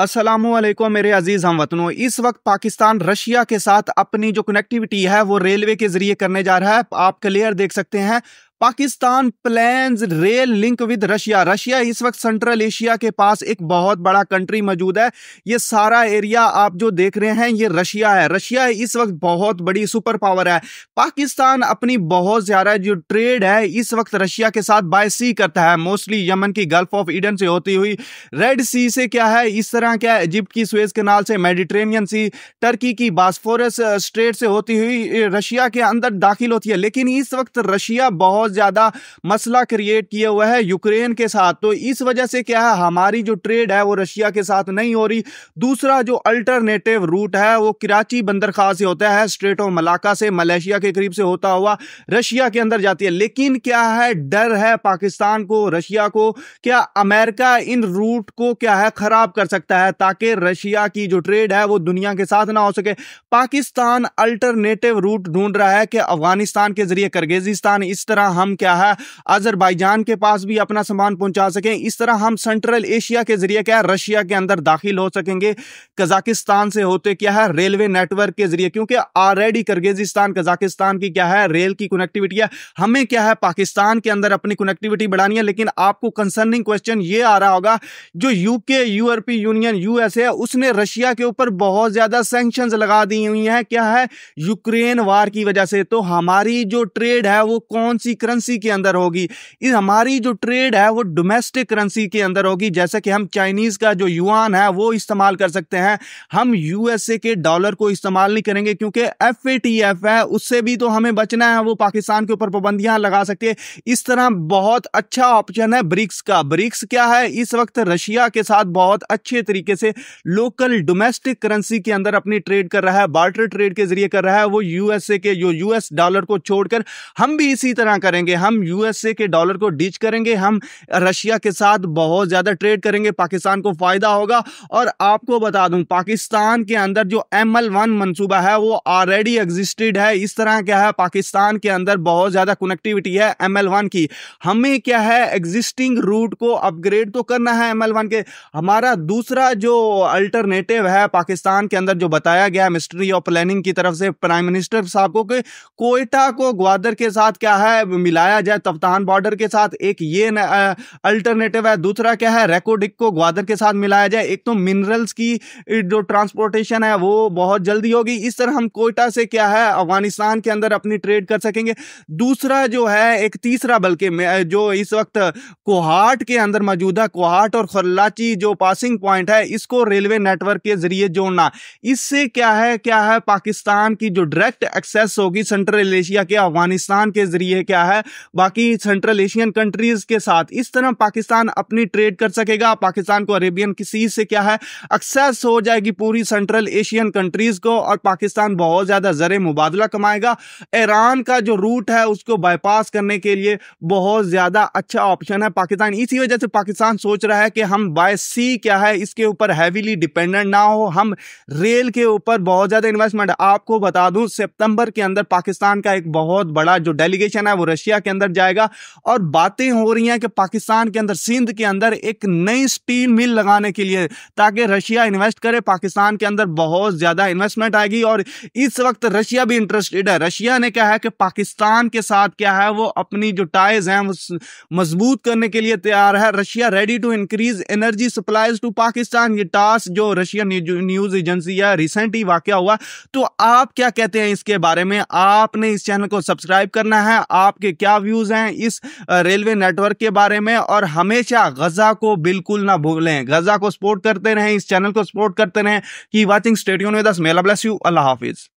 असलम मेरे अजीज़ हम वतनों इस वक्त पाकिस्तान रशिया के साथ अपनी जो कनेक्टिविटी है वो रेलवे के ज़रिए करने जा रहा है आप क्लियर देख सकते हैं Pakistan plan rail link with Russia Russia इस वक्त सेंट्रल एशिया के पास एक बहुत बड़ा कंट्री मौजूद है ये सारा एरिया आप जो देख रहे हैं ये रशिया है रशिया इस वक्त बहुत बड़ी सुपर पावर है पाकिस्तान अपनी बहुत ज़्यादा जो ट्रेड है इस वक्त रशिया के साथ बाय सी करता है मोस्टली यमन की गल्फ ऑफ ईडन से होती हुई रेड सी से क्या है इस तरह क्या इजिप्ट की स्वेज कनाल से मेडिट्रेनियन सी टर्की की बास्फोरस स्ट्रेट uh, से होती हुई रशिया के अंदर दाखिल होती है लेकिन इस वक्त रशिया बहुत बहुत ज़्यादा मसला क्रिएट किया हुआ है यूक्रेन के साथ तो इस वजह से क्या है हमारी जो ट्रेड है वो रशिया के साथ नहीं हो रही दूसरा जो अल्टरनेटिव रूट है वो कराची बंदरखाह से होता है स्ट्रेट ऑफ मलाका से मलेशिया के करीब से होता हुआ रशिया के अंदर जाती है लेकिन क्या है डर है पाकिस्तान को रशिया को क्या अमेरिका इन रूट को क्या है ख़राब कर सकता है ताकि रशिया की जो ट्रेड है वो दुनिया के साथ ना हो सके पाकिस्तान अल्टरनेटिव रूट ढूंढ रहा है कि अफगानिस्तान के जरिए करगेजिस्तान इस तरह हम क्या है अजरबैजान के पास भी अपना सामान पहुंचा सकें इस तरह हम सेंट्रल एशिया के जरिए क्या है रशिया के अंदर दाखिल हो सकेंगे कजाकिस्तान से होते क्या है रेलवे नेटवर्क के जरिए क्योंकि ऑलरेडी करगेजिस्तान कजाकिस्तान की क्या है रेल की कनेक्टिविटी है हमें क्या है पाकिस्तान के अंदर अपनी कनेक्टिविटी बढ़ानी है लेकिन आपको कंसर्निंग क्वेश्चन ये आ रहा होगा जो यूके यूरोपीय यूनियन यूएसए उसने रशिया के ऊपर बहुत ज्यादा सेंक्शन लगा दी हुई हैं क्या है यूक्रेन वार की वजह से तो हमारी जो ट्रेड है वो कौन सी कर करेंसी के अंदर होगी इस हमारी जो ट्रेड है वो डोमेस्टिक करेंसी के अंदर होगी जैसे कि हम चाइनीज़ का जो युआन है वो इस्तेमाल कर सकते हैं हम यूएसए के डॉलर को इस्तेमाल नहीं करेंगे क्योंकि एफ है उससे भी तो हमें बचना है वो पाकिस्तान के ऊपर पाबंदियां लगा सकती है इस तरह बहुत अच्छा ऑप्शन है ब्रिक्स का ब्रिक्स क्या है इस वक्त रशिया के साथ बहुत अच्छे तरीके से लोकल डोमेस्टिक करेंसी के अंदर अपनी ट्रेड कर रहा है बार्टर ट्रेड के जरिए कर रहा है वो यूएसए के जो यूएस डॉलर को छोड़कर हम भी इसी तरह करेंगे करेंगे हम यूएसए के डॉलर को डीच करेंगे हम रशिया के साथ बहुत ज़्यादा ट्रेड करेंगे पाकिस्तान को फ़ायदा होगा और आपको बता दूं पाकिस्तान के अंदर जो एम एल वन मनसूबा है वो ऑलरेडी एग्जिस्टेड है इस तरह क्या है पाकिस्तान के अंदर बहुत ज़्यादा कनेक्टिविटी है एम एल वन की हमें क्या है एग्जिस्टिंग रूट को अपग्रेड तो करना है एम एल वन के हमारा दूसरा जो अल्टरनेटिव है पाकिस्तान के अंदर जो बताया गया है मिस्ट्री ऑफ प्लानिंग की तरफ से प्राइम मिनिस्टर साहब को कोयटा को ग्वादर के साथ क्या है मिलाया जाए तप्तान बॉर्डर के साथ एक ये अल्टरनेटिव है दूसरा क्या है रेकोडिक को ग्वादर के साथ मिलाया जाए एक तो मिनरल्स की जो ट्रांसपोर्टेशन है वो बहुत जल्दी होगी इस तरह हम कोयटा से क्या है अफगानिस्तान के अंदर अपनी ट्रेड कर सकेंगे दूसरा जो है एक तीसरा बल्कि जो इस वक्त कोहाट के अंदर मौजूद है कोहाट और खरलाची जो पासिंग पॉइंट है इसको रेलवे नेटवर्क के जरिए जोड़ना इससे क्या है क्या है पाकिस्तान की जो डायरेक्ट एक्सेस होगी सेंट्रल एशिया के अफगानिस्तान के जरिए क्या है बाकी सेंट्रल एशियन कंट्रीज के साथ इस तरह पाकिस्तान अपनी ट्रेड कर सकेगा पाकिस्तान को अरेबियन किसी से क्या है एक्सेस हो जाएगी पूरी सेंट्रल एशियन कंट्रीज को और पाकिस्तान बहुत ज़्यादा ज़र मुबादला कमाएगा ईरान का जो रूट है उसको बाईपास करने के लिए बहुत ज़्यादा अच्छा ऑप्शन है पाकिस्तान इसी वजह से पाकिस्तान सोच रहा है कि हम बाय सी क्या है इसके ऊपर हैविली डिपेंडेंट ना हो हम रेल के ऊपर बहुत ज़्यादा इन्वेस्टमेंट आपको बता दूं सितंबर के अंदर पाकिस्तान का एक बहुत बड़ा जो डेलीगेशन है वो रशिया एशिया के अंदर जाएगा और बातें हो रही हैं कि पाकिस्तान के अंदर सिंध के अंदर एक नई स्टील मिल लगाने के लिए ताकि रशिया इन्वेस्ट करे पाकिस्तान के अंदर बहुत ज़्यादा इन्वेस्टमेंट आएगी और इस वक्त रशिया भी इंटरेस्टेड है रशिया ने कहा है कि पाकिस्तान के साथ क्या है वो अपनी जो टाइज हैं मजबूत करने के लिए तैयार है Russia ready to increase energy supplies to Pakistan ये टास्क जो रशिया न्यूज़ एजेंसी है रिसेंट ही हुआ तो आप क्या कहते हैं इसके बारे में आपने इस चैनल को सब्सक्राइब करना है आपके क्या व्यूज हैं इस रेलवे नेटवर्क के बारे में और हमेशा गजा को बिल्कुल ना भूलें गजा को सपोर्ट करते रहें इस चैनल को सपोर्ट करते रहें की वॉचिंग स्टेडियम में दस मेला ब्लेस यू अल्लाह हाफिज़